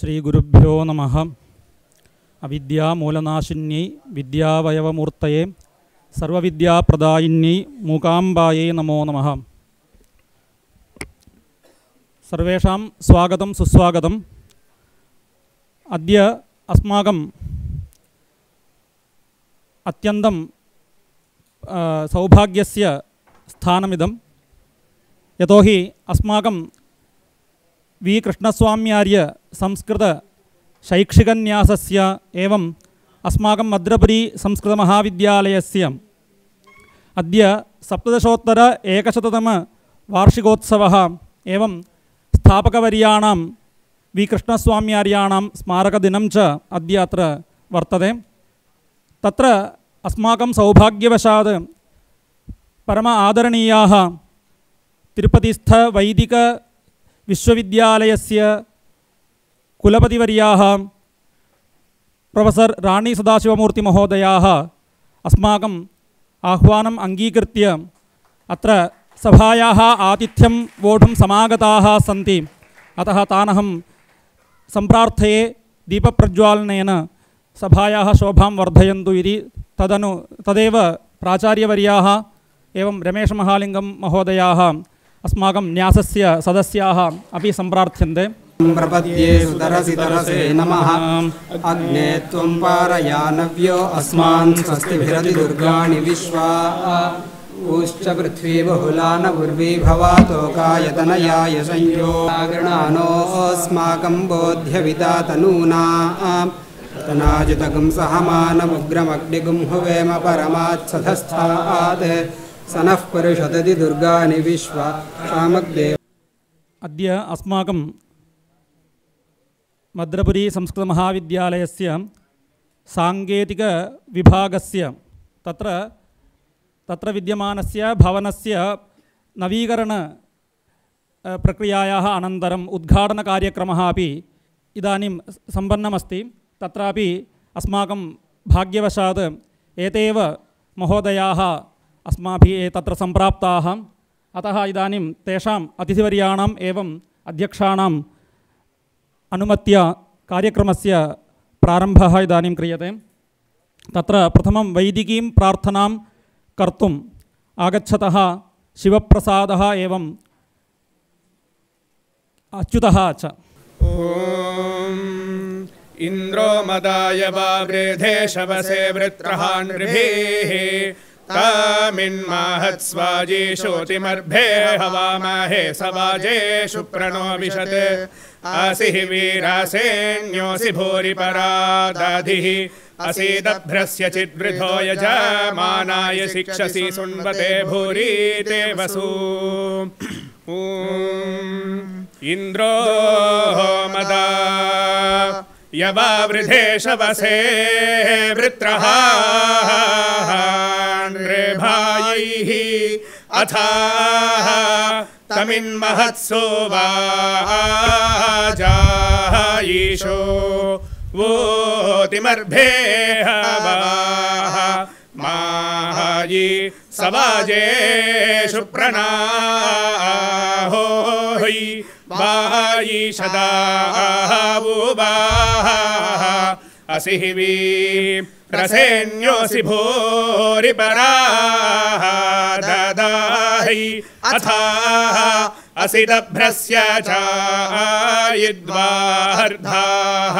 ശ്രീഗുരുഭ്യോ നമ അവിദ്യാമൂലനാശിന്യൈ വിദ്യാവയവമൂർത്തയെ സർവവിദ്യാപ്രദായിന്യൈ മൂകാംബായേ നമോ നമ സർവേഷാം സ്വാഗതം സുസ്വാഗതം അദ്യ അസ്മാകം അത്യന്തം സൗഭാഗ്യസ്യ സ്ഥാനമിതം യതോഹി അസ്മാകം वीकृष्णस्वाम्यार्यसंस्कृतशैक्षिकन्यासस्य एवम् अस्माकं मद्रपुरी मद्रपुरीसंस्कृतमहाविद्यालयस्य अद्य सप्तदशोत्तर एकशततमवार्षिकोत्सवः एवं स्थापकवर्याणां वि कृष्णस्वाम्यार्याणां स्मारकदिनं च अद्य अत्र वर्तते तत्र अस्माकं सौभाग्यवशात् परमादरणीयाः तिरुपतिस्थवैदिक विश्वविद्यालयस्य कुलपतिवर्याः प्रोफेसर् राणी सदाशिवमूर्तिमहोदयाः अस्माकम् आह्वानम् अङ्गीकृत्य अत्र सभायाः आतिथ्यं वोढुं समागताः सन्ति अतः तानहं सम्प्रार्थये दीपप्रज्वालनेन सभायाः शोभां वर्धयन्तु इति तदनु तदेव प्राचार्यवर्याः एवं रमेशमहालिङ्गं महोदयाः अस्माकं न्यासस्य सदस्याः अपि सम्प्रार्थ्यन्ते प्रपद्ये सुतरसि तरसे नमः अग्ने त्वं पारयानव्यो अस्मान् स्वस्तिभिरति दुर्गाणि विश्वा ऊश्च पृथ्वी बहुला न उर्वी भवा तोकायतनयाय संयोगृणानोऽस्माकं बोध्यविदा तनूना तनाजितगुं सहमानमुग्रमग्निगुं हुवेम परमात्सधस्थात् सनःपरिषदति दुर्गानि विश्वा नाम अद्य अस्माकं मद्रपुरीसंस्कृतमहाविद्यालयस्य साङ्केतिकविभागस्य तत्र तत्र विद्यमानस्य भवनस्य नवीकरणप्रक्रियायाः अनन्तरम् उद्घाटनकार्यक्रमः अपि इदानीं सम्पन्नमस्ति तत्रापि अस्माकं भाग्यवशात् एतेव महोदयाः अस्माभिः तत्र सम्प्राप्ताः अतः इदानीं तेषाम् अतिथिवर्याणाम् एवम् अध्यक्षाणाम् अनुमत्या कार्यक्रमस्य प्रारम्भः इदानीं क्रियते तत्र प्रथमं वैदिकीं प्रार्थनां कर्तुम् आगच्छतः शिवप्रसादः एवम् अच्युतः च इन्द्रो मदाय वृधे शवसे वृत्रहान्भिः मिन्माहत् स्वाजिषु तिमर्भे हवामाहे समाजेषु असि हि वीरासेन्योऽसि भूरि परा दधिः असितभ्रस्यचिद्वृधोय शिक्षसि सुन्वते ते वसु इन्द्रो हो मदा यवावृधे शवसे वृत्रहान्रेभायैः अथा तमिन्महत्सो वाजायीशो वोतिमर्भे मायि सवाजेषु प्रणाहो वायि शदा उवाः असि हि विसेन्योऽसि भोरिपरा ददा है रथाः असि दभ्रस्य चिद्वाहर्धाः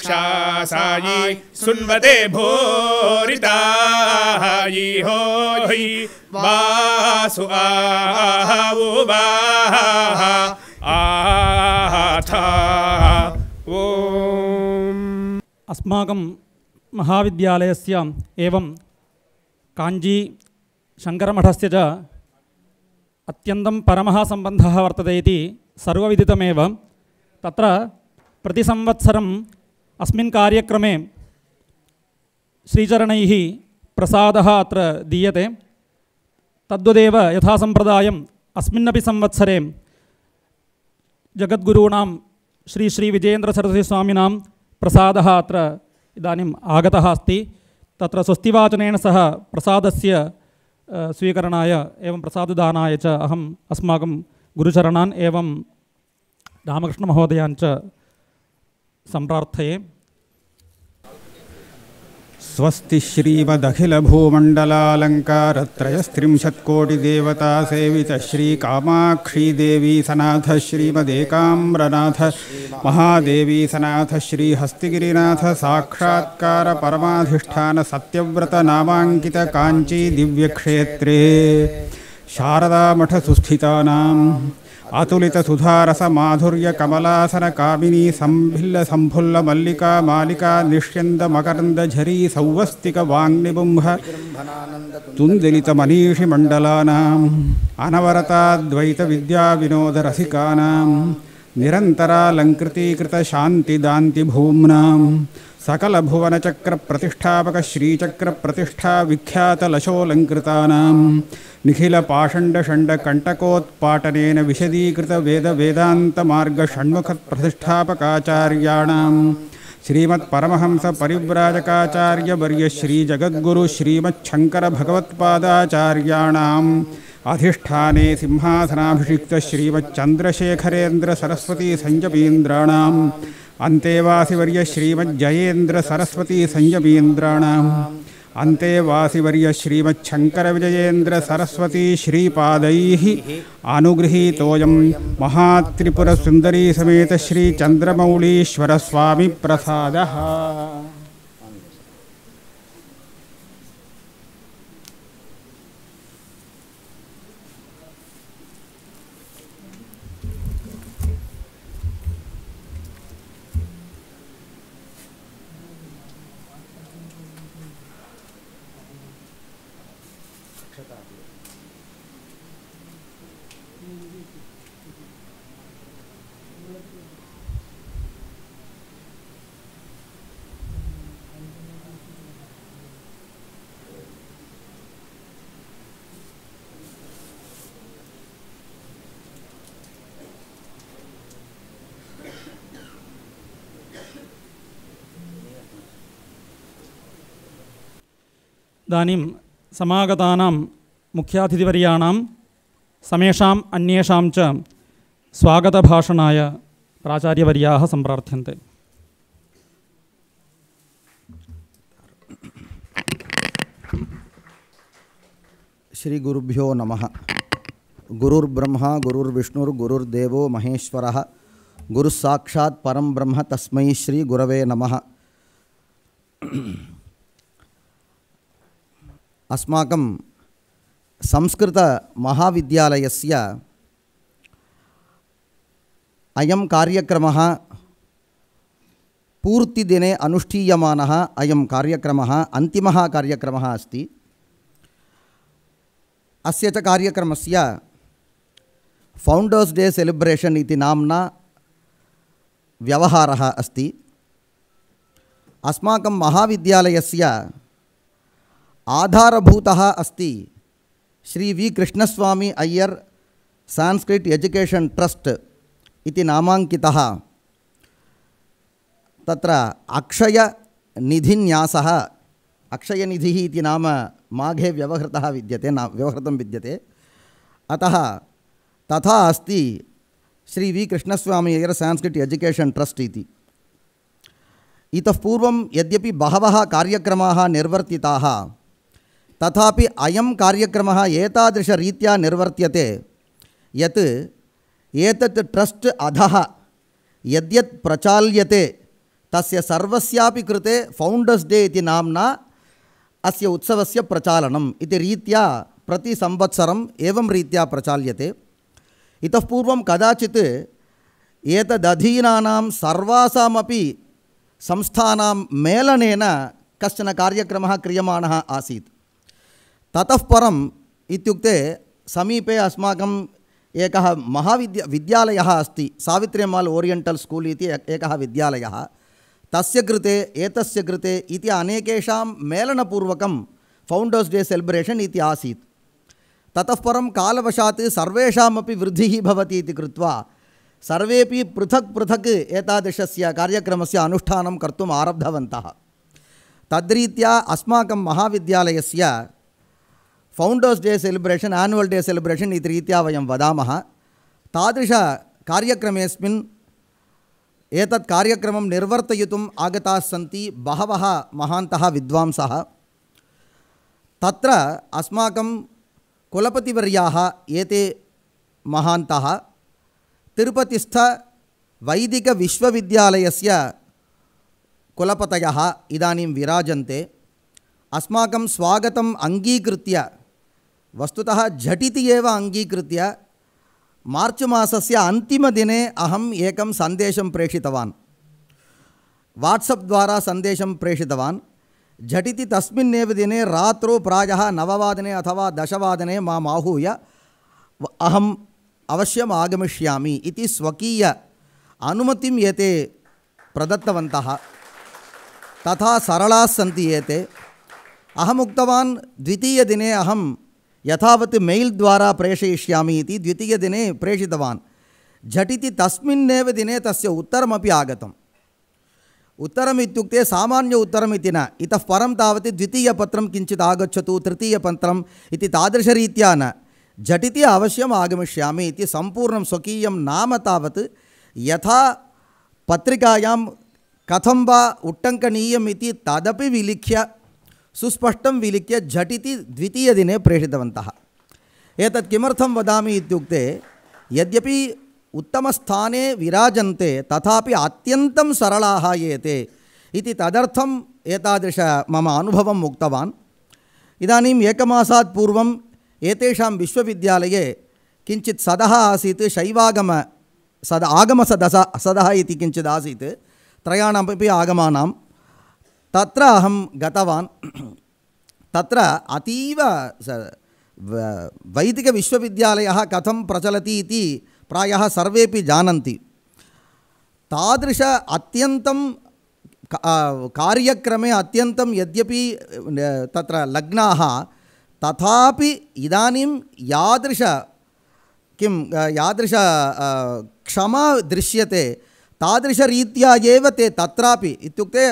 क्षासायि सुन्वते भोरितायि हो हि वासु आहो वा आथा ओ अस्माकं महाविद्यालयस्य एवं काञ्जीशङ्करमठस्य च अत्यन्तं परमः सम्बन्धः वर्तते इति सर्वविदितमेव तत्र प्रतिसंवत्सरं अस्मिन् कार्यक्रमे श्रीचरणैः प्रसादः अत्र दीयते तद्वदेव यथासम्प्रदायम् अस्मिन्नपि संवत्सरे जगद्गुरूणां श्रीश्रीविजयेन्द्रसरस्वतीस्वामिनां प्रसादः अत्र इदानीम् आगतः अस्ति तत्र स्वस्तिवाचनेन सह प्रसादस्य स्वीकरणाय एवं प्रसाददानाय च अहम् अस्माकं गुरुचरणान् एवं रामकृष्णमहोदयान् च संप्रार्थये स्वस्ति श्रीमदखिलभूमण्डलालङ्कारत्रयस्त्रिंशत्कोटिदेवता सेवित श्रीकामाक्षी देवी सनाथ श्रीमदेकाम्रनाथ महादेवी सनाथ श्री साक्षात्कार परमाधिष्ठान सत्यव्रत नामांकित कांची दिव्यक्षेत्रे शारदा मठ शारदामठसुस्थितानाम् अतुलित सुधारस माधुर्य कमलासन कामिनी संभिल्ल संफुल्ल मल्लिका मालिका निष्यंद मकरंद झरी सौवस्तिक वाग्निबुंह तुंदलित मनीषि मंडलानाम अनवरता द्वैत विद्या विनोद निरंतरा लंकृतीकृत शांति दांति भूम्नाम सकलभुवनचक्रप्रतिष्ठापकश्रीचक्रप्रतिष्ठाविख्यातलशोऽलङ्कृतानां निखिलपाषण्डषण्डकण्टकोत्पाटनेन विशदीकृतवेदवेदान्तमार्गषण्मुखप्रतिष्ठापकाचार्याणां श्रीमत्परमहंसपरिव्राजकाचार्यवर्यश्रीजगद्गुरुश्रीमच्छङ्करभगवत्पादाचार्याणां अधिष्ठाने सिंहासनाभिषिक्त श्रीमच्छङ्करविजयेन्द्र सरस्वती अन्तेवासिवर्यश्रीमच्छङ्करविजयेन्द्रसरस्वतीश्रीपादैः अनुगृहीतोऽयं महात्रिपुरसुन्दरीसमेत श्रीचन्द्रमौळीश्वरस्वामिप्रसादः කතා කරනවා. දානිම් සමාගතානම් मुख्यातिथिवर्याणां समेषाम् अन्येषां च स्वागतभाषणाय प्राचार्यवर्याः सम्प्रार्थ्यन्ते श्रीगुरुभ्यो नमः गुरुर्ब्रह्मा गुरुर्विष्णुर्गुरुर्देवो महेश्वरः गुरुस्साक्षात् परं ब्रह्म तस्मै श्रीगुरवे नमः अस्माकं संस्कृत संस्कृतमहाविद्यालयस्य अयं कार्यक्रमः पूर्तिदिने अनुष्ठीयमानः अयं कार्यक्रम अंतिम कार्यक्रम अस्त अस्य कार्यक्रम से फौण्डर्स् डे सेलिब्रेशन इति नामना व्यवहार अस्त अस्माकं महाविद्यालयस्य आधारभूतः अस्ति श्री वि कृष्णस्वामी अय्यर् सांस्कृत एजुकेशन् ट्रस्ट् इति नामाङ्कितः तत्र अक्षयनिधिन्यासः अक्षयनिधिः इति नाम माघे व्यवहृतः विद्यते न व्यवहृतं विद्यते अतः तथा अस्ति श्री वि कृष्णस्वामी अय्यर सांस्कृत एजुकेशन् ट्रस्ट् इति इतः पूर्वं यद्यपि बहवः कार्यक्रमाः निर्वर्तिताः तथापि अयं कार्यक्रमः एतादृशरीत्या निर्वर्त्यते यत् एतत् ट्रस्ट् अधः यद्यत् प्रचाल्यते तस्य सर्वस्यापि कृते फौण्डर्स् डे इति नाम्ना अस्य उत्सवस्य प्रचालनम् इति रीत्या प्रतिसंवत्सरम् एवं रीत्या प्रचाल्यते इतः पूर्वं कदाचित् एतदधीनानां सर्वासामपि संस्थानां मेलनेन कश्चन कार्यक्रमः क्रियमाणः आसीत् ततः परम् इत्युक्ते समीपे अस्माकं एकः महाविद्या विद्यालयः अस्ति सावित्र्यम्माल् ओरियण्टल् स्कूल् इति एकः विद्यालयः तस्य कृते एतस्य कृते इति डे सेलिब्रेशन इति आसीत् ततः परं कालवशात् सर्वेषामपि वृद्धिः भवति पृथक् पृथक् एतादृशस्य कार्यक्रमस्य अनुष्ठानं कर्तुम् आरब्धवन्तः तद्रीत्या अस्माकं महाविद्यालयस्य founders day celebration annual day celebration इति रीत्या वयं वदामः तादृशकार्यक्रमेऽस्मिन् एतत् कार्यक्रमं निर्वर्तयितुम् आगताः सन्ति बहवः महान्तः विद्वांसः तत्र अस्माकं कुलपतिवर्याः एते महान्तः तिरुपतिस्थवैदिकविश्वविद्यालयस्य कुलपतयः इदानीं विराजन्ते अस्माकं स्वागतम् अङ्गीकृत्य वस्तुतः झटिति एव अङ्गीकृत्य मार्च् मासस्य अन्तिमदिने अहम् एकं सन्देशं प्रेषितवान् वाट्सप् द्वारा सन्देशं प्रेषितवान् झटिति तस्मिन्नेव दिने रात्रौ प्रायः नववादने अथवा दशवादने माम् आहूय अहम् अवश्यम् आगमिष्यामि इति स्वकीय अनुमतिं एते प्रदत्तवन्तः तथा सरलाः सन्ति एते अहमुक्तवान् द्वितीयदिने अहं यथावत् मेल द्वारा प्रेषयिष्यामि इति द्वितीयदिने प्रेषितवान् झटिति तस्मिन्नेव दिने तस्य उत्तरमपि आगतम् उत्तरम् इत्युक्ते सामान्य उत्तरम् इति न इतः परं तावत् द्वितीयपत्रं किञ्चित् आगच्छतु तृतीयपत्रम् इति तादृशरीत्या न झटिति अवश्यम् आगमिष्यामि इति सम्पूर्णं स्वकीयं नाम तावत् यथा पत्रिकायां कथं वा उट्टङ्कनीयम् इति तदपि विलिख्य सुस्पष्टं विलिख्य झटिति द्वितीय प्रेषितवन्तः एतत् किमर्थं वदामि इत्युक्ते यद्यपि उत्तमस्थाने विराजन्ते तथापि अत्यन्तं सरलाः ये ते इति एतादृश मम अनुभवम् उक्तवान् इदानीम् एकमासात् पूर्वम् एतेषां विश्वविद्यालये किञ्चित् सदः आसीत् शैवागम सद आगमसदस सदः इति किञ्चित् आसीत् त्रयाणामपि आगमानां तत्र अहं गतवान् तत्र अतीव वैदिकविश्वविद्यालयः कथं प्रचलति इति प्रायः सर्वेपि जानन्ति तादृश अत्यन्तं कार्यक्रमे अत्यन्तं यद्यपि तत्र लग्नाः तथापि इदानीं यादृश किं यादृश क्षमा दृश्यते तादृशरीत्या एव ते तत्रापि इत्युक्ते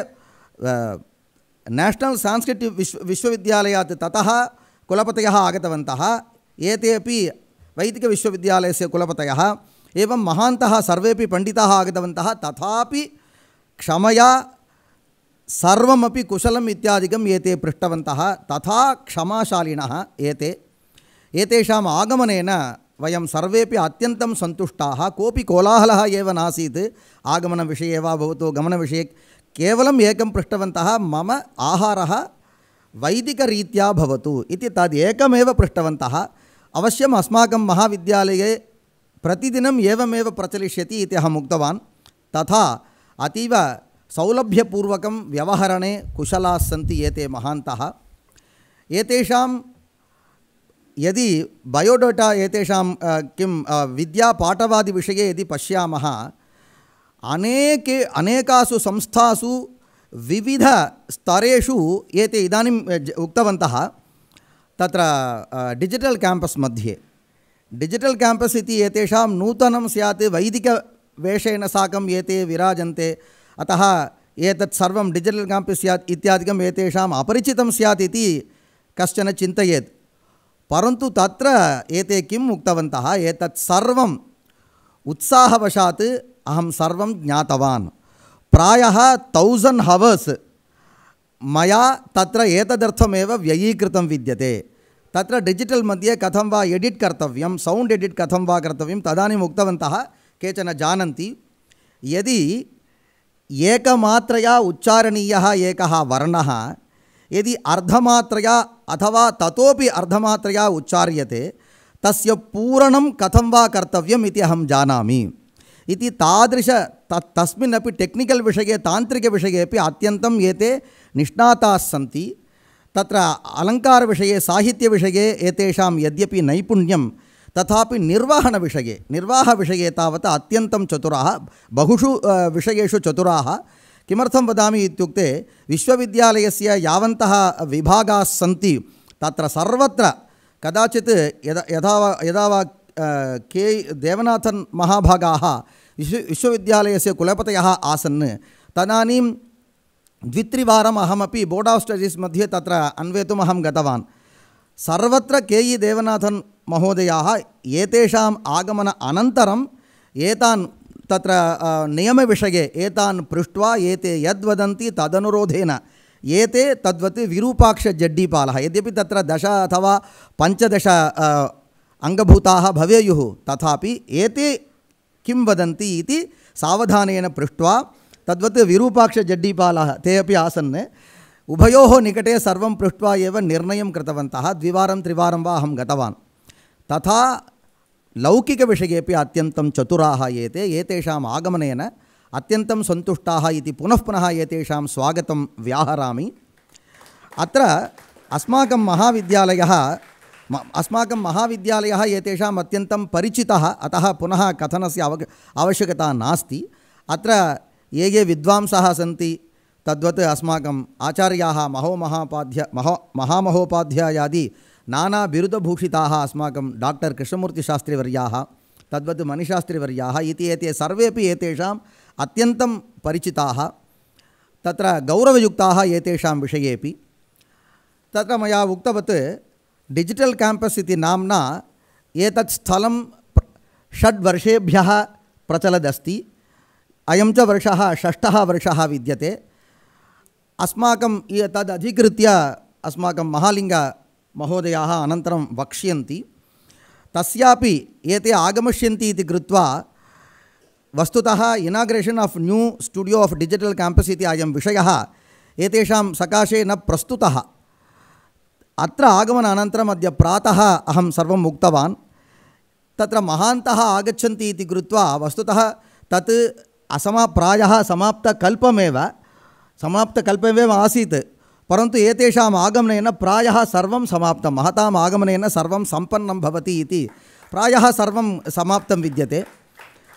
नेशनल सांस्कृत् विश्व विश्वविद्यालयात् ततः कुलपत आगतवंत एते विश्वविद्यालय से कुलपत एवं महांत सर्वे पंडिता आगतवन्तः तथा क्षमया सर्वमपि कुशल इत्यादिकम् एते तथा क्षमाशालिनः एते आगमन आगमनेन सर्वे सर्वेपि अत्यन्तं सन्तुष्टाः कोऽपि कोलाहलः एव नासीत् विषय वा भवतु गमनविषये केवलम् एकं पृष्टवन्तः मम आहार वैदिकरीत्या भवतु इति तद् एकमेव पृष्टवन्तः अवश्यम् एवमेव प्रचलिष्यति इति अहम् तथा अतीव सौलभ्यपूर्वक व्यवहरणे कुशलाः सन्ति एते महान्तः एतेषां यदि बयोडेटा एतेषां किं विषय यदि पशा अनेके अनेकासु संस्थासु विविधस्तरेषु एते इदानीं उक्तवन्तः तत्र डिजिटल् केम्पस् मध्ये डिजिटल् केम्पस् इति एतेषां नूतनं स्यात् वैदिकवेषेण साकं एते विराजन्ते अतः एतत् सर्वं डिजिटल् केम्पस् स्यात् इत्यादिकम् एतेषाम् अपरिचितं स्यात् इति कश्चन चिन्तयेत् परन्तु तत्र एते किम् उक्तवन्तः एतत् सर्वम् उत्साहवशात् अहम सर्व ज्ञातवा प्राय तौसण्ड् हवर्स मैं तत्र एतदर्थमेव व्ययीकृतं विद्यते तत्र डिजिटल मध्ये कथम वा एडिट कर्तव्यं साउंड एडिट कथं वा कर्तव्यं तदानीम् उक्तवन्तः केचन जानन्ति यदि एकमात्रया उच्चारणीयः एकः वर्णः यदि अर्धमात्रया अथवा ततोपि अर्धमात्रया उच्चार्यते तस्य पूरणं कथं वा कर्तव्यम् इति अहं जानामि इति तादृश त तस्मिन् अपि टेक्निकल् विषये तान्त्रिकविषये अपि अत्यन्तं एते निष्णाताः सन्ति तत्र अलङ्कारविषये साहित्यविषये एतेषां यद्यपि नैपुण्यं तथापि निर्वहणविषये निर्वाहविषये तावत् अत्यन्तं चतुराः बहुषु विषयेषु चतुराः किमर्थं वदामि इत्युक्ते विश्वविद्यालयस्य यावन्तः विभागाः तत्र सर्वत्र कदाचित् यदा यदा वा यदा वा के देवनाथन् महाभागा विश्व से कुलपत आसन् तदनी द्वित्रिवारम् अहमपि बोर्ड् आफ़् स्टडी मध्ये तत्र अन्वेतुम् अहं गतवान् महोदया के ई देवनाथन् महोदयाः एतेषाम् आगमन अनन्तरम् एतान् तत्र नियमविषये एतान् पृष्ट्वा एते यद्वदन्ति तदनुरोधेन एते तद्वत् विरूपाक्षजड्डीपालः यद्यपि तत्र दश अथवा पञ्चदश अंगभूता भवेयुः तथा एते किं वदन्ति इति सावधानेन तद्वत् विरूपाक्षजड्डीपालाः ते अपि आसन् उभयोः निकटे सर्वं पृष्ट्वा एव निर्णयं कृतवन्तः द्विवारं त्रिवारं वा अहं गतवान् तथा लौकिकविषयेपि अत्यन्तं चतुराः एते एतेषाम् आगमनेन अत्यन्तं पुनः पुनः एतेषां स्वागतं व्याहरामि अत्र अस्माकं अस्माकं महाविद्यालयः एतेषाम् अत्यन्तं परिचितः अतः पुनः कथनस्य अवग आवश्यकता नास्ति अत्र ये ये विद्वांसः सन्ति तद्वत् अस्माकम् आचार्याः महोमहापाध्य महो महामहोपाध्यायादि नानाबिरुदभूषिताः अस्माक डाक्टर् कृष्णमूर्तिशास्त्रीवरिया तद्वत् मणिशास्त्रीवरिया इति एते सर्वेपि एतेषाम् अत्यन्तं परिचिताः तत्र गौरवयुक्ताः डिजिटल केम्पस् नाम नाम्ना एतत् स्थलं षड्वर्षेभ्यः प्रचलदस्ति अयं च वर्षः षष्ठः वर्षः विद्यते अस्माकं तदधिकृत्य अस्माकं महालिङ्गमहोदयाः अनन्तरं वक्ष्यन्ति तस्यापि एते आगमिष्यन्ति इति कृत्वा of new studio of digital campus इति अयं विषयः सकाशे न प्रस्तुतः अत्र आगमनानन्तरम् अद्य प्रातः अहं सर्वम् उक्तवान् तत्र महान्तः आगच्छन्ति इति कृत्वा वस्तुतः तत् असमा प्राय समाप्तकल्पमेव समाप्तकल्पमेव आसीत् परन्तु एतेषाम् आगमनेन प्रायः सर्वं समाप्तं महताम् आगमनेन सर्वं सम्पन्नं भवति इति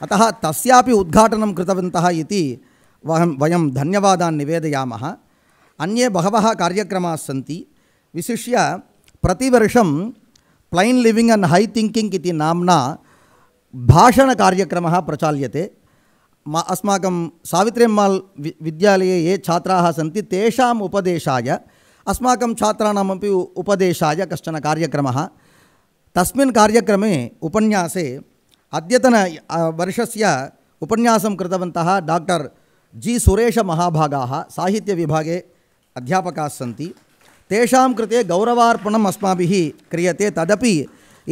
अतः तस्यापि उद्घाटन कृतवन्तः वह वयं वयं धन्यवादान् निवेदयामः अन्ये बहवः कार्यक्रमाः विशिष्य प्रतिवर्षं plain living and high thinking इति नाम्ना भाषणकार्यक्रमः प्रचाल्यते मा अस्माकं सावित्रीम्माल् विद्यालये ये छात्रा सन्ति तेषाम् उपदेशाय अस्माकं छात्राणामपि उपदेशाय कश्चन कार्यक्रमः तस्मिन् कार्यक्रमे उपन्यासे अद्यतन वर्षस्य उपन्यासं कृतवन्तः डाक्टर् जी साहित्य विभागे अध्यापकाः सन्ति तेषां कृते गौरवार्पणम् अस्माभिः क्रियते तदपि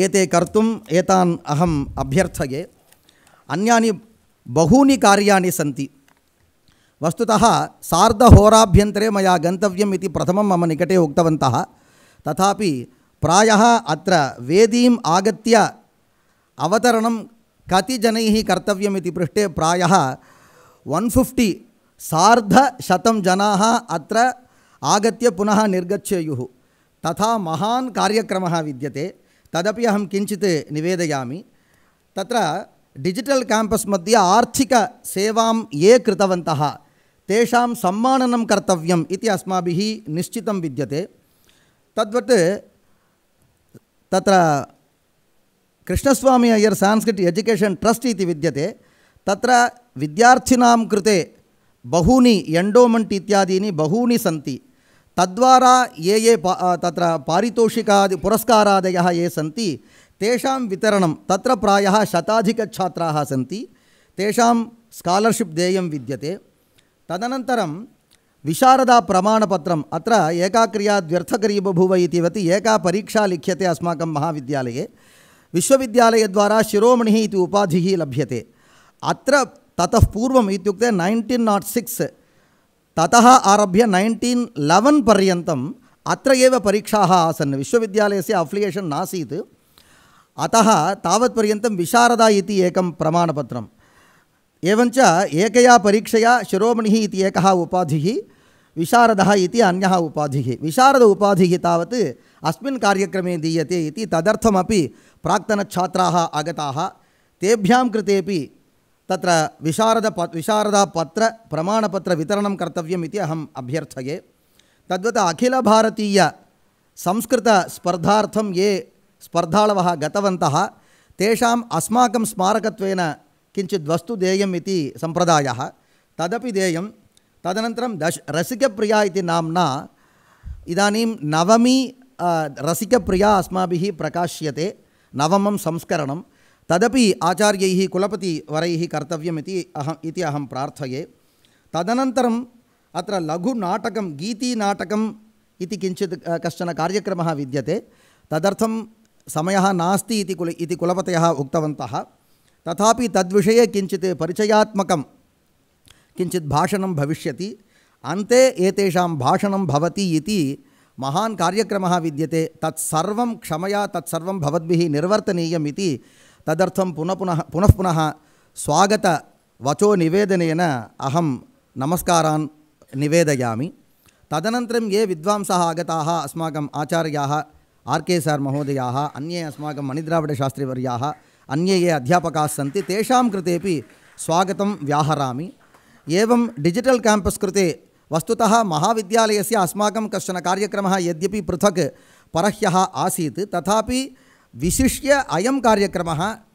एते कर्तुम् एतान् अहम् अभ्यर्थये अन्यानि बहूनि कार्याणि सन्ति वस्तुतः सार्धहोराभ्यन्तरे मया गन्तव्यम् इति प्रथमं मम निकटे उक्तवन्तः तथापि प्रायः अत्र वेदीम् आगत्य अवतरणं कति जनैः कर्तव्यम् इति पृष्टे प्रायः वन् फिफ्टि सार्धशतं जनाः अत्र आगत्य पुनः निर्गच्छेयुः तथा महान् कार्यक्रमः विद्यते तदपि अहं किञ्चित् निवेदयामि तत्र डिजिटल् केम्पस् मध्ये आर्थिकसेवां ये कृतवन्तः तेषां सम्माननं कर्तव्यम् इति अस्माभिः निश्चितं विद्यते तद्वत् तत्र Krishnaswamy Iyer Sanskrit education trust इति विद्यते तत्र विद्यार्थिनां कृते बहूनि एन्डोमेण्ट् इत्यादीनि बहूनि सन्ति तद्वारा ये ये पा तत्र पारितोषिकादि पुरस्कारादयः ये सन्ति तेषां वितरणं तत्र प्रायः शताधिकछात्राः सन्ति तेषां स्कालर्शिप् देयं विद्यते तदनन्तरं विशारदाप्रमाणपत्रम् अत्र एका क्रिया द्व्यर्थकरी बभूव एका परीक्षा लिख्यते अस्माकं महाविद्यालये विश्वविद्यालयद्वारा शिरोमणिः इति उपाधिः लभ्यते अत्र ततः पूर्वम् इत्युक्ते नैन्टीन् नाट् सिक्स् ततः आरभ्य नैन्टीन् लेवन् पर्यतम अत्र परीक्षा परीक्षाः आसन् विश्वविद्यालयस्य अफ़्लियेशन् नासीत् अतः तावत्पर्यन्तं विशारदा एक एकं प्रमाणपत्रम् एवञ्च एकया परीक्षया शिरोमणिः इति एकः उपाधिः विशारदः इति विशारद उपाधि तब अस्मिन् कार्यक्रमे दीयते इति प्राक्तन छात्र आगता तेभ्यां कृतेपि तत्र विशारद प्रमाणपत्र कर्तव्यम् इति अहम् अभ्यर्थये तद्वत् अखिलभारतीयसंस्कृतस्पर्धार्थं ये स्पर्धाळवः गतवन्तः तेषाम् अस्माकं स्मारकत्वेन किञ्चित् वस्तु देयम् इति सम्प्रदायः तदपि देयं तदनन्तरं दश रसिकप्रिया इति नाम्ना इदानीं नवमी रसिकप्रिया अस्माभिः प्रकाश्यते नवमं संस्करणं तदपि आचार्य कुलपति वर कर्तव्य अहम अहं प्रार्थये तदनन्तरम् अत्र लघुनाटकं गीतीनाटकम् इति किञ्चित् कश्चन कार्यक्रमः विद्यते तदर्थं समयः नास्ति इति कुल इति कुलपतयः उक्तवन्तः तथापि तद्विषये किञ्चित् परिचयात्मकं अन्ते एतेषां भाषणं भवति इति महान् कार्यक्रमः विद्यते तत्सर्वं क्षमया तत्सर्वं भवद्भिः निर्वर्तनीयम् इति तदर्थं पुनः पुनः पुनः पुनः स्वागतवचो निवेदनेन अहं नमस्कारान् निवेदयामि तदनन्तरं ये विद्वांस आगता अस्माकम् आचार्या आर् के सार् महोदयाः अन्ये अस्माकं मणिद्राविडशास्त्रीवर्याः अन्ये ये अध्यापकाः सन्ति तेषां कृतेपि स्वागतं एवं डिजिटल केम्पस् कृते वस्तुतः महाविद्यालयस्य अस्माकं कश्चन कार्यक्रमः यद्यपि पृथक् परह्यः आसीत् तथापि विशिष्य अयम कार्यक्रम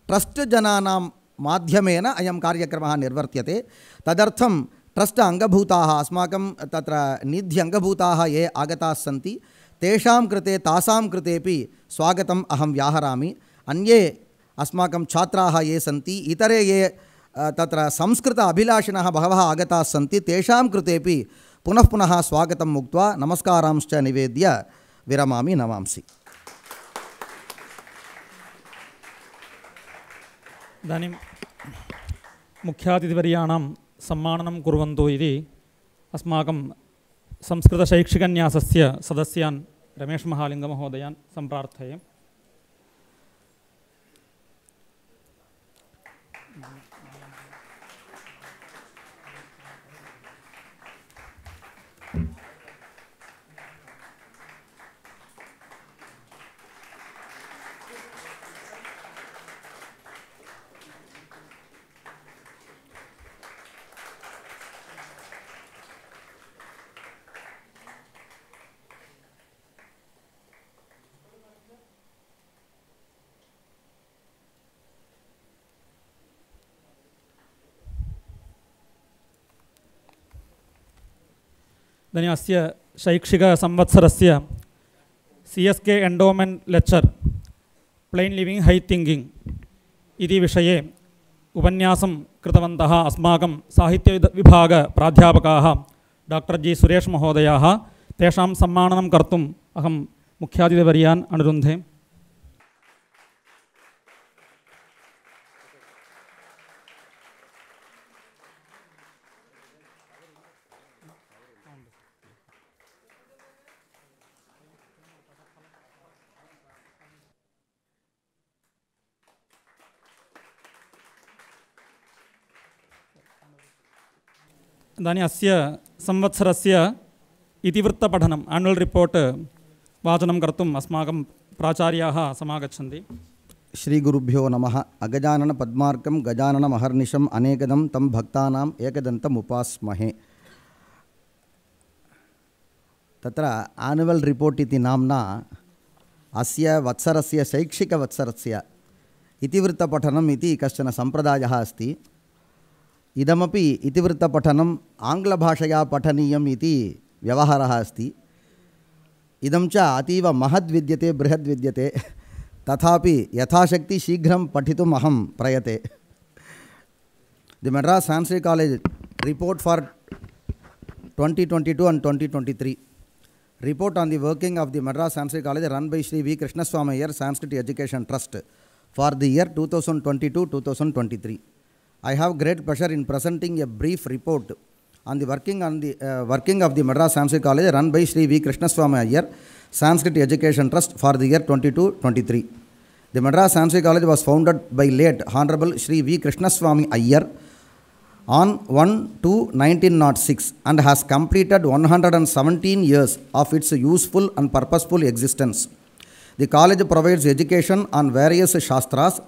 ट्रस्ट जना मध्यम अयं कार्यक्रम निर्वर्त्यते तदर्थं ट्रस्ट् अङ्गभूताः अस्माकं तत्र निधि अङ्गभूताः ये आगता सी तेते कृते स्वागत अहम व्याहरा अने अस्माक छात्रा ये सी इतरे ये तत्र संस्कृत अभिलाषिण बहव आगता सी तेषां पुनः पुनः स्वागत मुक्त नमस्कार निवेद्य विरमा नमांसी इदानीं मुख्यातिथिवर्याणां सम्माननं अस्माक संस्कृत अस्माकं संस्कृतशैक्षिकन्यासस्य सदस्यान् रमेशमहालिङ्गमहोदयान् सम्प्रार्थये इदानीम् अस्य शैक्षिकसंवत्सरस्य C S K endowment lecture plain living high thinking इति विषये उपन्यासं कृतवन्तः अस्माकं साहित्यविभागप्राध्यापकाः डाक्टर् जि सुरेशमहोदयाः तेषां सम्माननं कर्तुम् अहं मुख्यातिथिवर्यान् अनुरुन्धे इदानीम् अस्य संवत्सरस्य इतिवृत्तपठनम् आनुवल् रिपोर्ट् वाचनं कर्तुम् अस्माकं प्राचार्याः समागच्छन्ति श्रीगुरुभ्यो नमः अगजाननपद्मार्गं गजाननमहर्निशम् अनेकदं तं भक्तानाम् एकदन्तम् उपास्महे तत्र आनुवल् रिपोर्ट् इति नाम्ना अस्य वत्सरस्य शैक्षिकवत्सरस्य इतिवृत्तपठनम् इति कश्चन सम्प्रदायः अस्ति इदमी इतिवृत्तपठन आंग्ल भाषया पठनीय व्यवहार अस्त इदंच अतीव अतीव महद्यते बृहद्यते तथा यथाशक्ति शीघ्र पढ़िम अहम प्रयते the Madras Sanskrit college report for twenty twenty two and twenty twenty three report on the working of the Madras Sanskrit college run by Shri V Krishnaswamy Iyer Sanskrit education trust for the year two thousand twenty two two thousand twenty three I have great pleasure in presenting a brief report on the working on the uh, working of the Madras Sanskrit College run by Sri V. Krishnaswamy Iyer Sanskrit Education Trust for the year 22-23. The Madras Sanskrit College was founded by late Honorable Sri V. Krishnaswamy Iyer on 1 to 1906 and has completed 117 years of its useful and purposeful existence. The college provides education on various shastras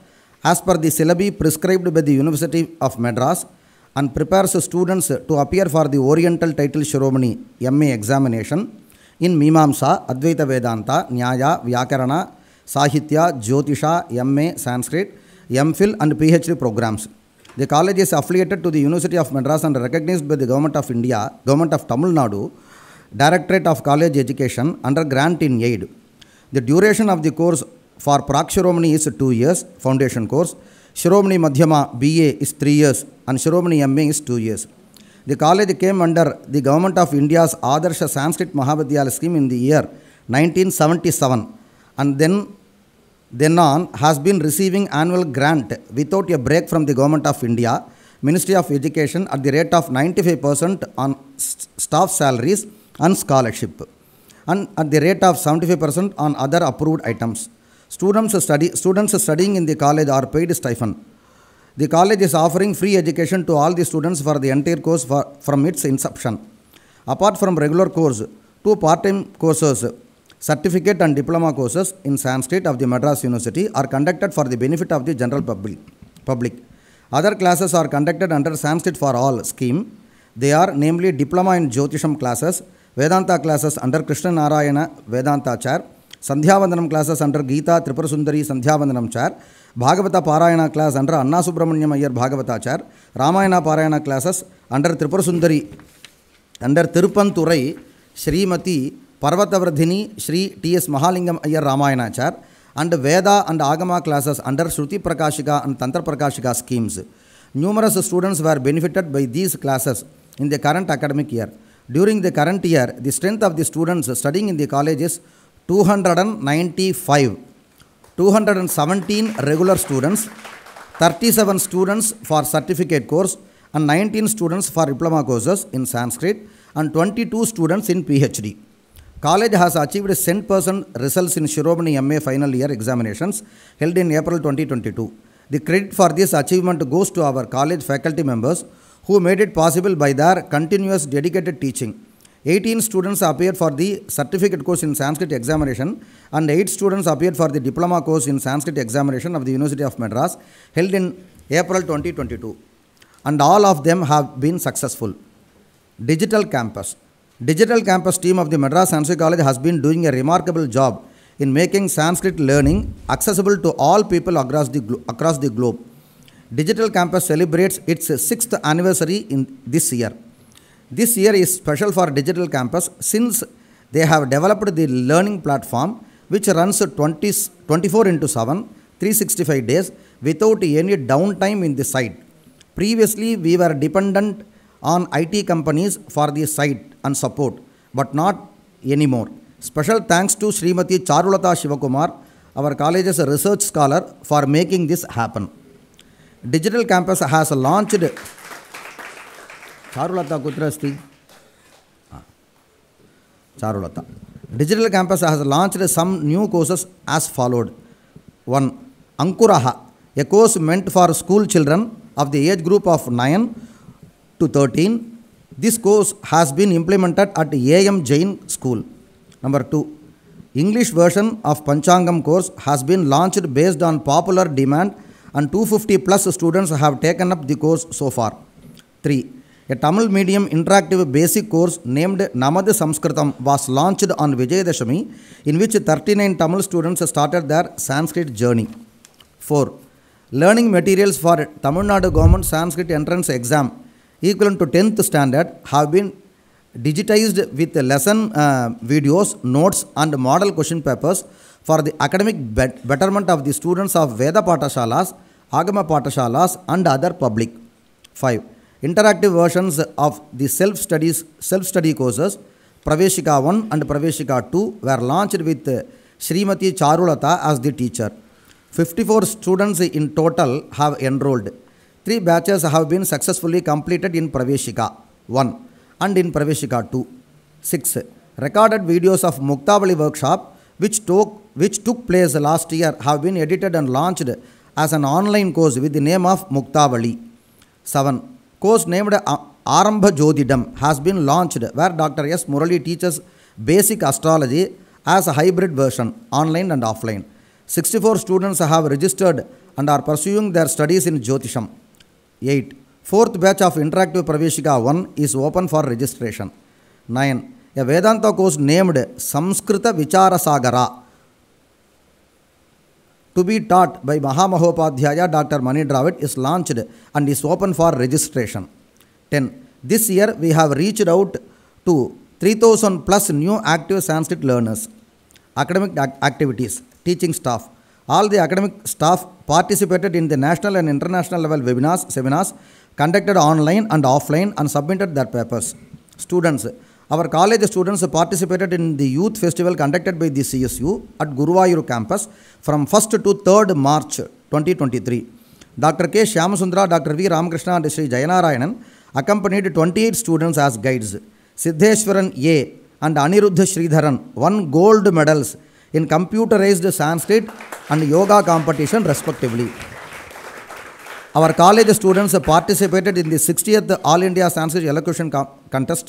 as per the syllabi prescribed by the University of Madras and prepares students to appear for the Oriental Title Ceremony MA examination in Mimamsa, Advaita Vedanta, Nyaya, Vyakarana, Sahitya, Jyotisha, MA, Sanskrit, MPhil and PhD programs. The college is affiliated to the University of Madras and recognized by the Government of India, Government of Tamil Nadu, Directorate of College Education under grant in aid. The duration of the course for Prakshiromani is 2 years foundation course. Shiromani Madhyama BA is 3 years and Shiromani MA is 2 years. The college came under the Government of India's Adarsha Sanskrit Mahavidyalaya scheme in the year 1977 and then then on has been receiving annual grant without a break from the Government of India, Ministry of Education at the rate of 95% on staff salaries and scholarship and at the rate of 75% on other approved items. Students, study, students studying in the college are paid stipend. The college is offering free education to all the students for the entire course for, from its inception. Apart from regular course, two part-time courses, certificate and diploma courses in Sanskrit of the Madras University are conducted for the benefit of the general public. public. Other classes are conducted under Sanskrit for All scheme. They are namely Diploma in Jyotisham classes, Vedanta classes under Krishna Narayana Vedanta chair, Sandhyavandanam classes under Gita Tripura Sundari Sandhyavandanam ಚಾರ್ Bhagavata Parayana class under Anna Subrahmanyam Iyer Bhagavatachar Ramayana Parayana classes under Tripura Sundari under Tirupanthurai Shrimati Parvathavardhini Shri T S Mahalingam Iyer Ramayanachar and Veda and Agama classes under Shruti Prakashika and Tantra Prakashika schemes numerous students were benefited by these classes in the current academic year. During the current year, the strength of the students studying in the college is 295 217 regular students 37 students for certificate course and 19 students for diploma courses in sanskrit and 22 students in phd College has achieved 100% results in Shiromani MA final year examinations held in April 2022. The credit for this achievement goes to our college faculty members who made it possible by their continuous dedicated teaching. 18 students appeared for the certificate course in Sanskrit examination and 8 students appeared for the diploma course in Sanskrit examination of the University of Madras held in April 2022. And all of them have been successful. Digital Campus. Digital Campus team of the Madras Sanskrit College has been doing a remarkable job in making Sanskrit learning accessible to all people across the, across the globe. Digital Campus celebrates its 6th anniversary in this year. This year is special for Digital Campus since they have developed the learning platform which runs 20, 24 into 7, 365 days without any downtime in the site. Previously, we were dependent on IT companies for the site and support, but not anymore. Special thanks to Srimati Charulata Shivakumar, our college's research scholar, for making this happen. Digital Campus has launched Charulata कुत्र अस्ति Charulata digital campus has launched some new courses as followed one Ankur a course meant for school children of the age group of nine to thirteen this course has been implemented at M Jain school number two English version of Panchangam course has been launched based on popular demand and fifty plus students have taken up the course so far three A Tamil medium interactive basic course named Namad Samskritam was launched on Vijayadashami, in which 39 Tamil students started their Sanskrit journey. 4. Learning materials for Tamil Nadu Government Sanskrit entrance exam equivalent to 10th standard have been digitized with lesson uh, videos, notes, and model question papers for the academic betterment of the students of Veda Patashalas, Agama Patashalas, and other public. 5 interactive versions of the self studies self study courses Praveshika 1 and Praveshika 2 were launched with Shrimati Charulata as the teacher. 54 students in total have enrolled. Three batches have been successfully completed in Praveshika 1 and in Praveshika 2. 6. Recorded videos of Muktavali workshop which took, which took place last year have been edited and launched as an online course with the name of Muktavali. 7. course named Arambha Jodidam has been launched where Dr. S. Murali teaches basic astrology as a hybrid version, online and offline. 64 students have registered and are pursuing their studies in Jyotisham. 8. Fourth batch of Interactive Praveshika 1 is open for registration. 9. A Vedanta course named Samskrita Vicharasagara to be taught by Mahamahopadhyaya Dr. Mani Dravid is launched and is open for registration. 10. This year we have reached out to 3000 plus new active Sanskrit learners. Academic activities, teaching staff. All the academic staff participated in the national and international level webinars, seminars conducted online and offline and submitted their papers. Students, our college students participated in the youth festival conducted by the CSU at Guruvayur campus from 1st to 3rd March 2023. Dr. K. Shyamasundara, Dr. V. Ramakrishna and Sri Jayanarayanan accompanied 28 students as guides. Siddheshwaran A. and Aniruddha Sridharan won gold medals in computerized Sanskrit and yoga competition respectively. Our college students participated in the 60th All India Sanskrit Elocution Contest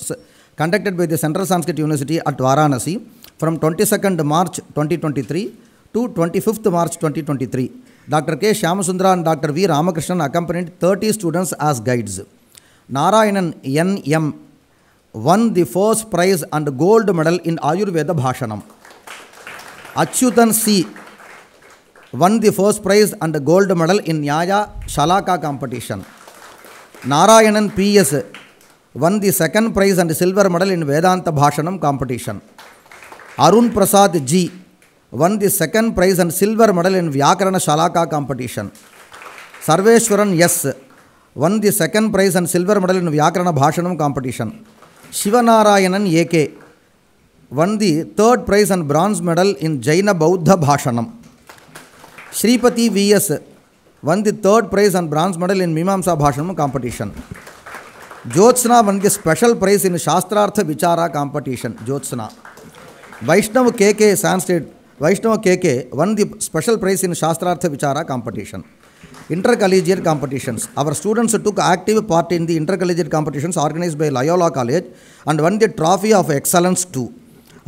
conducted by the Central Sanskrit University at Varanasi from 22nd March 2023 to 25th March 2023. Dr. K. Shamasundra and Dr. V. Ramakrishnan accompanied 30 students as guides. Narayanan N.M. won the first prize and gold medal in Ayurveda Bhashanam. Achyutan C. won the first prize and gold medal in Nyaya Shalaka competition. Narayanan P.S. won the second prize and silver medal in Vedanta Bhashanam competition. Arun Prasad G won the second prize and silver medal in Vyakarana Shalaka competition. Sarveshwaran S won the second prize and silver medal in Vyakarana Bhashanam competition. Shivanarayanan AK won the third prize and bronze medal in Jaina Bauddha Bhashanam. Sripati VS won the third prize and bronze medal in Mimamsa Bhashanam competition. Jyotsna won के special prize in Shastrartha Vichara competition Jyotsna Vaishnav K के सांस्टेट Vaishnava K K won the special prize in Shastrartha Vichara competition intercollegiate competition students took active part in the intercollegiate competition organised by Loyola college and won the trophy of excellence to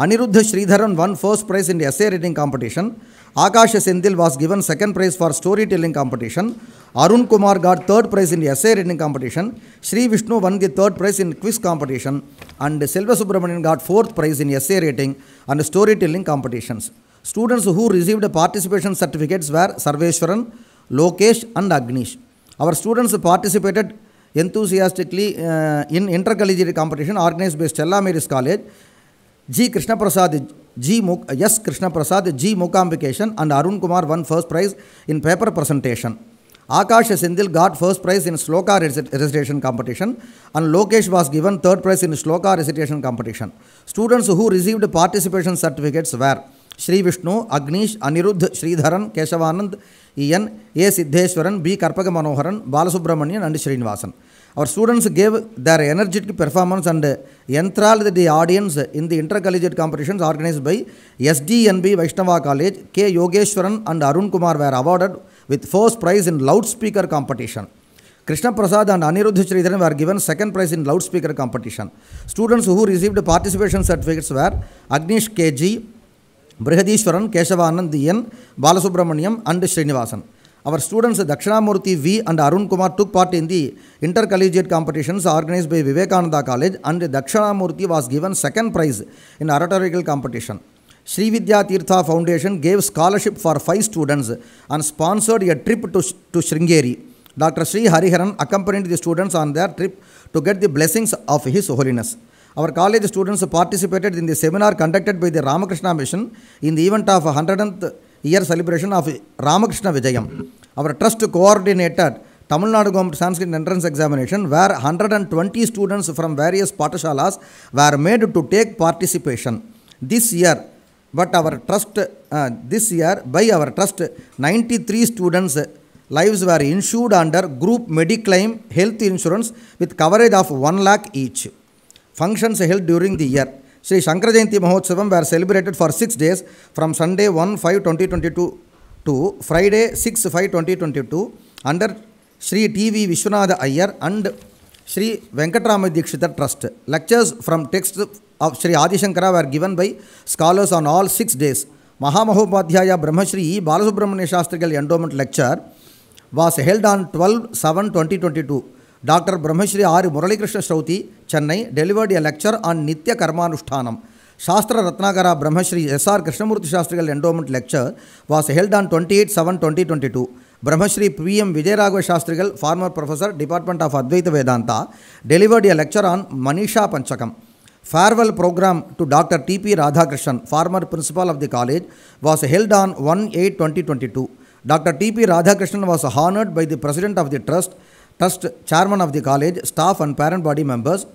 Anidh Sridharan won first prize in the essay writing competition Akash Sindhil was given second prize for storytelling competition. Arun Kumar got third prize in essay writing competition. Sri Vishnu won the third prize in quiz competition. And Selva Subramanian got fourth prize in essay writing and storytelling competitions. Students who received participation certificates were Sarveshwaran, Lokesh and Agnish. Our students participated enthusiastically uh, in intercollegiate competition organized by Stella Maris College. G. Krishna Prasad G. Muk- yes, Krishna Prasad, G. Mukambikation, and Arun Kumar won first prize in paper presentation. Akash Sindhil got first prize in Sloka recitation competition and Lokesh was given third prize in Sloka recitation competition. Students who received participation certificates were Shri Vishnu, Agnish, Anirudh, Sridharan, Keshavanand, E.N., A. Siddheshwaran, B. Karpaka Manoharan, Balasubramanian and Srinivasan. Our students gave their energetic performance and enthralled the audience in the intercollegiate competitions organized by SDNB Vaishnava College. K. Yogeshwaran and Arun Kumar were awarded with first prize in loudspeaker competition. Krishna Prasad and Aniruddha Sridharan were given second prize in loudspeaker competition. Students who received participation certificates were Agnish K.G., Brihadishwaran, Keshavanand N, Balasubramaniam and Srinivasan. Our students Dakshinamurthy V and Arun Kumar took part in the intercollegiate competitions organized by Vivekananda College and Dakshinamurthy was given second prize in oratorical competition. Sri Vidya Tirtha Foundation gave scholarship for five students and sponsored a trip to, to Sringeri. Dr. Sri Hariharan accompanied the students on their trip to get the blessings of His Holiness. Our college students participated in the seminar conducted by the Ramakrishna Mission in the event of 100th year celebration of Ramakrishna Vijayam. Our trust coordinated Tamil Nadu Government Sanskrit entrance examination where 120 students from various patashalas were made to take participation. This year, but our trust, uh, this year by our trust, 93 students lives were insured under group mediclaim health insurance with coverage of 1 lakh each. Functions held during the year. Sri Shankara Jayanti Mahotsavam were celebrated for 6 days from Sunday 1 5 2022 to Friday 6 5 2022 under Sri TV Vishwanatha Iyer and Sri Venkatrama Dikshita Trust. Lectures from texts of Sri Adi Shankara were given by scholars on all 6 days. Mahamahopadhyaya Brahmashri Balasubrahmanya ಶಾಸ್ತ್ರಿಗಳ endowment lecture was held on twelve seven twenty twenty two Dr. Brahmashri R. Muralikrishna Shrauti, Chennai, delivered a lecture on Nitya Karmanushtanam. Shastra Ratnagara Brahmashri S.R. Krishnamurti Shastrigal Endowment Lecture was held on 28-7-2022. Brahmashri P.M. Vijayaragava Shastrigal, former professor, Department of Advaita Vedanta, delivered a lecture on Manisha Panchakam. Farewell program to Dr. T.P. Radhakrishnan, former principal of the college, was held on 1-8-2022. Dr. T.P. Radhakrishnan was honored by the president of the trust Trust chairman of the college, staff and parent body members,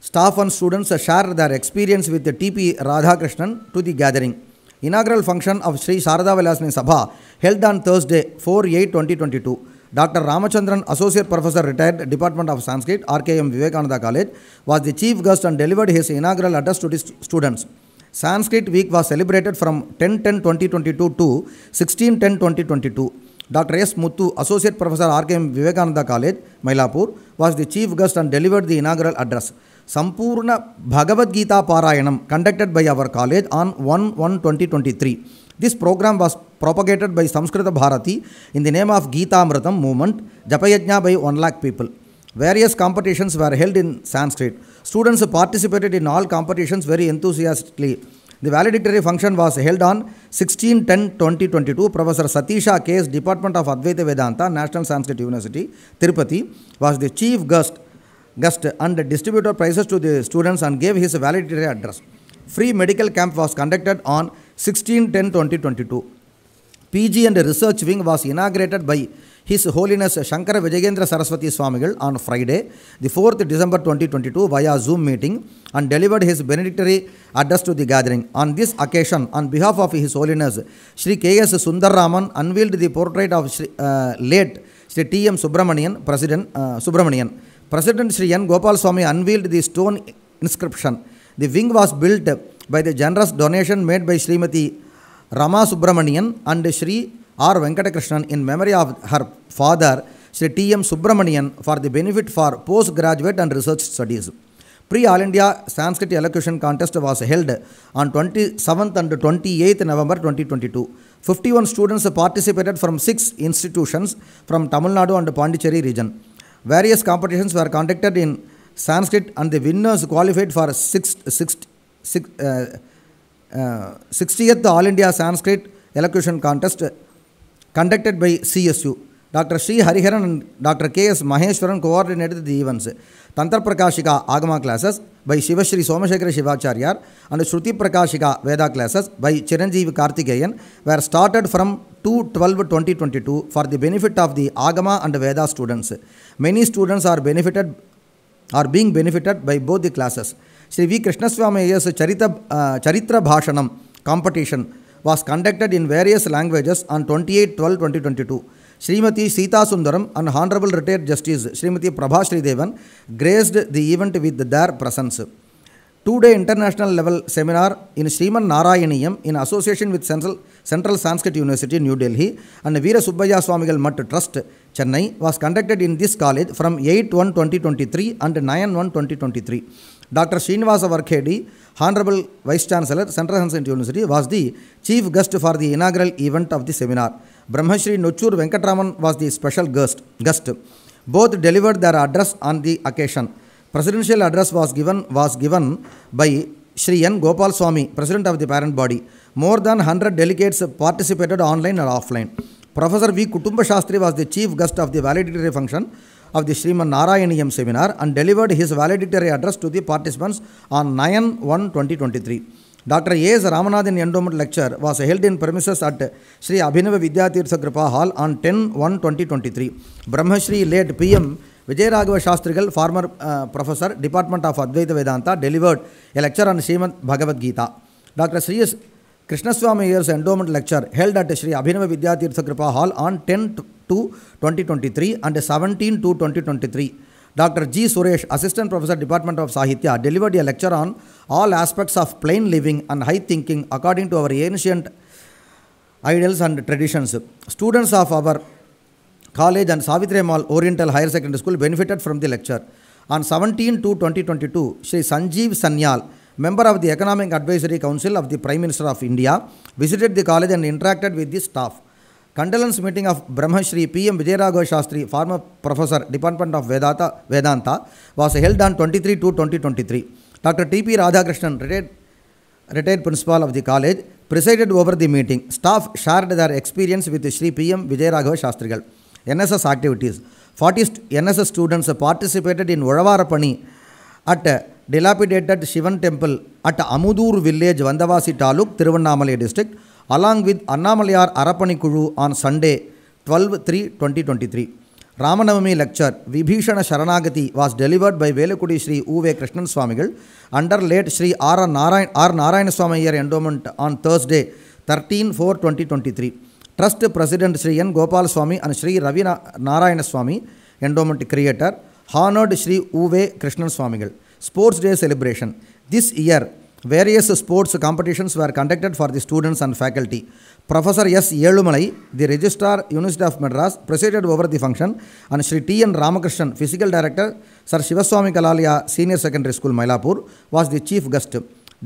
staff and students share their experience with the TP Radhakrishnan to the gathering. Inaugural function of Sri Sarada Velasni Sabha held on Thursday 4-8-2022. Dr. Ramachandran, Associate Professor, retired Department of Sanskrit, RKM Vivekananda College, was the chief guest and delivered his inaugural address to the students. Sanskrit Week was celebrated from 10-10-2022 to 16-10-2022. Dr. S. Muthu, Associate Professor R.K.M. Vivekananda College, Mailapur, was the chief guest and delivered the inaugural address. Sampurna Bhagavad Gita Parayanam, conducted by our college on 1-1-2023. This program was propagated by Samskrita Bharati in the name of Gita Amritam movement, Japayajna by 1 lakh people. Various competitions were held in Sanskrit. Students participated in all competitions very enthusiastically. The valedictory function was held on 16-10-2022. Professor Satisha Case, Department of Advaita Vedanta, National Sanskrit University, Tirupati, was the chief guest, guest and distributed prizes to the students and gave his valedictory address. Free medical camp was conducted on 16-10-2022. PG and research wing was inaugurated by his Holiness Shankara Vijayendra Saraswati Swamigal on Friday, the 4th December 2022 via Zoom meeting and delivered his benedictory address to the gathering. On this occasion, on behalf of His Holiness Sri K.S. Sundararaman unveiled the portrait of Shri, uh, late Sri T.M. Subramanian, President uh, Subramanian. President Sri N. Gopal Swami unveiled the stone inscription. The wing was built by the generous donation made by Srimati Rama Subramanian and Sri R. Venkatakrishnan in memory of her father, Sri T. M. Subramanian, for the benefit for postgraduate and research studies. Pre-All India Sanskrit Elocution Contest was held on 27th and 28th November 2022. 51 students participated from six institutions from Tamil Nadu and Pondicherry region. Various competitions were conducted in Sanskrit and the winners qualified for 6th, 6th, 6th, uh, uh, 60th All India Sanskrit Elocution Contest conducted by CSU. Dr. Sri Hariharan and Dr. K.S. Maheshwaran coordinated the events. Tantra Prakashika Agama classes by Shivashri Somashekara Shivacharyar and Shruti Prakashika Veda classes by Chiranjeev Karthikeyan were started from 2-12-2022 for the benefit of the Agama and Veda students. Many students are benefited are being benefited by both the classes. Sri V. Krishnaswamy Charitra, uh, Charitra Bhashanam competition was conducted in various languages on 28 12 2022. Srimati Sita Sundaram and Honorable Retired Justice Srimati Prabha Devan graced the event with their presence. Two-day international level seminar in Sriman Narayaniyam in association with Central, Central Sanskrit University, New Delhi and Veera Subbaya Swamigal Mutt Trust, Chennai was conducted in this college from 8-1-2023 and 9-1-2023. Dr. Srinivasa Varkhedi, Honorable Vice Chancellor, Central Hansen University, was the chief guest for the inaugural event of the seminar. Brahmashri Nuchur Venkatraman was the special guest. guest. Both delivered their address on the occasion. Presidential address was given, was given by Sri N. Gopal Swami, President of the parent body. More than 100 delegates participated online and offline. Professor V. Kutumba Shastri was the chief guest of the validation function. of the Sriman Narayaniyam seminar and delivered his valedictory address to the participants on 9 1 2023. Dr. A.S. Ramanathan Endowment Lecture was held in premises at Sri Abhinava Vidyatirtha Kripa Hall on 10 1 2023. Brahmashri late PM Vijayaraghava Shastrigal, former uh, professor, Department of Advaita Vedanta, delivered a lecture on Srimad Bhagavad Gita. Dr. Sri Krishnaswamy Iyer's endowment lecture held at Sri Abhinava Vidyatirtha Kripa Hall on 10 to 2023 and 17 to 2023. Dr. G. Suresh, Assistant Professor, Department of Sahitya, delivered a lecture on all aspects of plain living and high thinking according to our ancient idols and traditions. Students of our college and Savitri Mall Oriental Higher Secondary School benefited from the lecture. On 17 to 2022, Sri Sanjeev Sanyal, member of the Economic Advisory Council of the Prime Minister of India, visited the college and interacted with the staff condolence meeting of Brahmashri P.M. Vijayaraghav Shastri, former professor, Department of Vedanta, Vedanta was held on 23 to 2023. Dr. T.P. Radhakrishnan, retired, retired principal of the college, presided over the meeting. Staff shared their experience with Sri P.M. Vijayaraghav Shastrigal. NSS activities. 40 NSS students participated in Vazhavarapani at dilapidated Shivan temple at Amudur village, Vandavasi taluk, Tiruvannamalai district. Along with Annamalaiyar Arappani Kuzhu on Sunday twelve three twenty twenty three Ramanavami lecture Vibhishana Sharanagati was delivered by Velukkudi Shri U Ve Krishnan Swamigal under late Shri R R Narayan R Narayanaswamy Iyer endowment on Thursday thirteen four twenty twenty three trust president Shri N Gopalaswamy and Shri Ravi Narayanaswamy endowment creator honoured Shri U Ve Krishnan Swamigal sports day celebration this year Various sports competitions were conducted for the students and faculty. Professor S. Yelumalai, the Registrar, University of Madras, presided over the function, and Sri T. N. Ramakrishnan, Physical Director, Sir Shivaswamy Kalalia, Senior Secondary School, Mailapur, was the chief guest.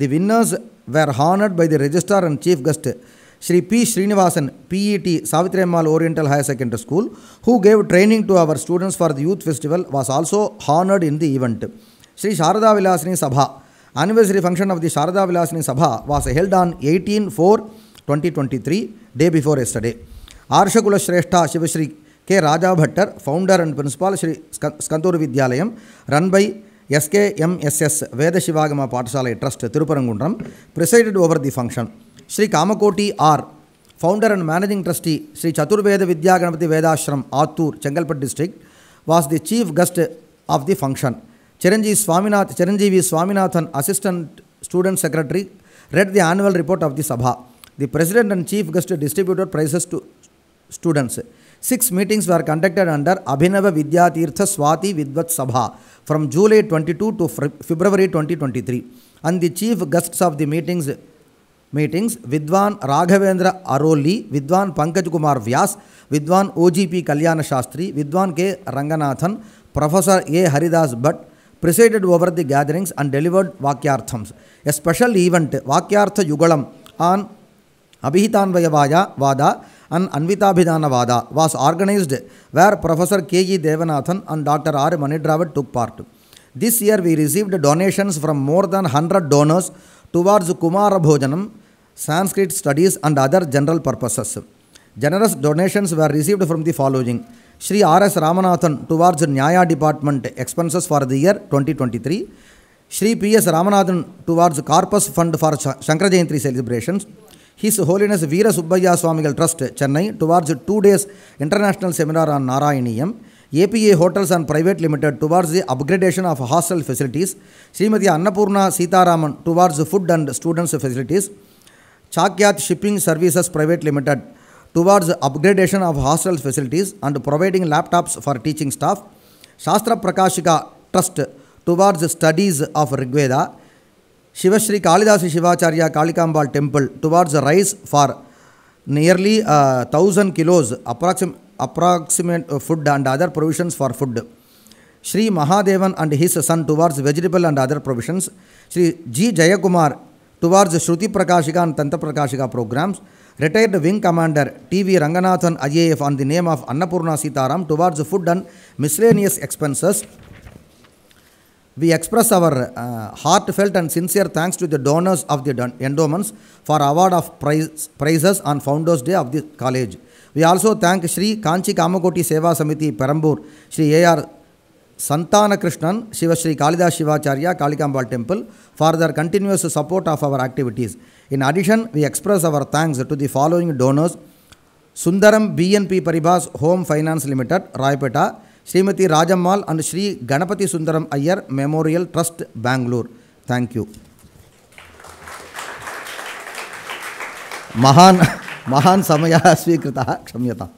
The winners were honored by the Registrar and chief guest. Sri P. Srinivasan, PET, Savitri Oriental Higher Secondary School, who gave training to our students for the youth festival, was also honored in the event. Sri Sharada Vilasini Sabha, anniversary function of the Sharada Vilasini Sabha was held on 18 4 2023, day before yesterday. Arshakula Shrestha Shivashri K. Raja Bhattar, founder and principal Shri Skandur Vidyalayam, run by SKMSS Veda Shivagama Patashala Trust, Tiruparangundram, presided over the function. Shri Kamakoti R. founder and managing trustee Sri Chaturveda Vidya Ganapati Vedashram, Athur, Chengalpet district, was the chief guest of the function. Chiranjeev Swaminath, Chiranjeevi Swaminathan, Assistant Student Secretary, read the annual report of the Sabha. The President and Chief Guest distributed prizes to students. Six meetings were conducted under Abhinava Vidya Vidyatirtha Swati Vidvat Sabha from July 22 to February 2023. And the chief guests of the meetings meetings Vidwan Raghavendra Aroli, Vidwan Pankaj Kumar Vyas, Vidwan OGP Kalyana Shastri, Vidwan K. Ranganathan, Professor A. Haridas Bhatt, presided over the gatherings and delivered Vakyarthams. A special event, Vakyartha Yugalam, on Abhihitanvayavaya Vada and Anvitabhidana Vada, was organized where Professor K. E. Devanathan and Dr. R. Manidravat took part. This year we received donations from more than 100 donors towards Kumara Bhojanam, Sanskrit studies and other general purposes. Generous donations were received from the following Shri R S Ramanathan towards Nyaya department expenses for the year twenty twenty three Shri P S Ramanathan towards corpus fund for Shankar Jayanti celebration his holiness Veera Subbaiah Swamy trust Chennai towards two day international seminar on Narayaniyam APA hotels and private limited towards the upgradation of hostel facilities Shrimati Annapurna Sitaraman towards food and students facilities Chakyat shipping services private limited towards upgradation of hostel facilities and providing laptops for teaching staff. Shastra Prakashika Trust towards studies of Rigveda. Shivashri Kalidasa Shivacharya Kalikambal Temple towards rice for nearly 1000 uh, kilos approximate approximate food and other provisions for food. Shri Mahadevan and his son towards vegetable and other provisions. Shri G. Jayakumar towards Shruti Prakashika and Tantra Prakashika programs. retired Wing Commander T.V. Ranganathan IAF on the name of Annapurna Sitaram towards food and miscellaneous expenses. We express our uh, heartfelt and sincere thanks to the donors of the endowments for award of prize, prizes on Founders Day of the college. We also thank Sri Kanchi Kamakoti Seva Samiti Perambur, Sri A.R. Krishnan, Shiva Sri Kalida Shivacharya, Kalikambal Temple for their continuous support of our activities. In addition, we express our thanks to the following donors Sundaram BNP Paribas Home Finance Limited, Raipeta, Srimati Rajammal and Sri Ganapati Sundaram Iyer Memorial Trust, Bangalore. Thank you. महान महान समय स्वीकृत क्षम्यता